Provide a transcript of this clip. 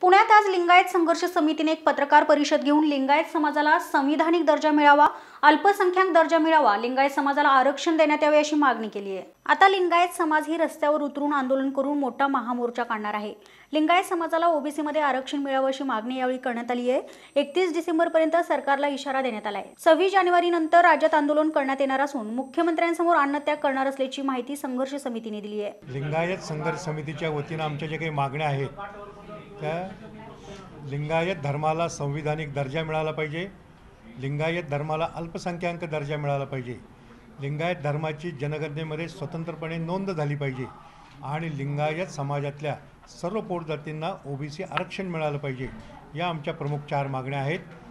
पुण्यात आज लिंगायत संघर्ष समितीने एक पत्रकार परिषद घेऊन लिंगायत समाजाला संविधानिक दर्जा मिळावा अल्पसंख्याक दर्जा मिळावा लिंगायत समाजाला आरक्षण देण्यात यावे अशी मागणी केली आहे आता लिंगायत समाज ही रस्त्यावर उतरून आंदोलन करून मोठा महामोर्चा काढणार आहे लिंगायत समाजाला ओबीसीमध्ये आरक्षण मिळावं अशी मागणी यावेळी करण्यात आली आहे एकतीस पर्यंत सरकारला इशारा देण्यात आला आहे सव्वीस जानेवारी नंतर राज्यात आंदोलन करण्यात येणार असून मुख्यमंत्र्यांसमोर अन्नत्याग करणार असल्याची माहिती संघर्ष समितीने दिली आहे लिंगायत संघर्ष समितीच्या वतीनं आमच्या ज्या काही मागण्या आहेत त्या लिंगायत धर्माला संविधानिक दर्जा मिळाला पाहिजे लिंगायत धर्माला अल्पसंख्याक दर्जा मिळाला पाहिजे लिंगायत धर्माची जनगणनेमध्ये स्वतंत्रपणे नोंद झाली पाहिजे आणि लिंगायत समाजातल्या सर्व पोटजातींना ओबीसी आरक्षण मिळालं पाहिजे या आमच्या प्रमुख चार मागण्या आहेत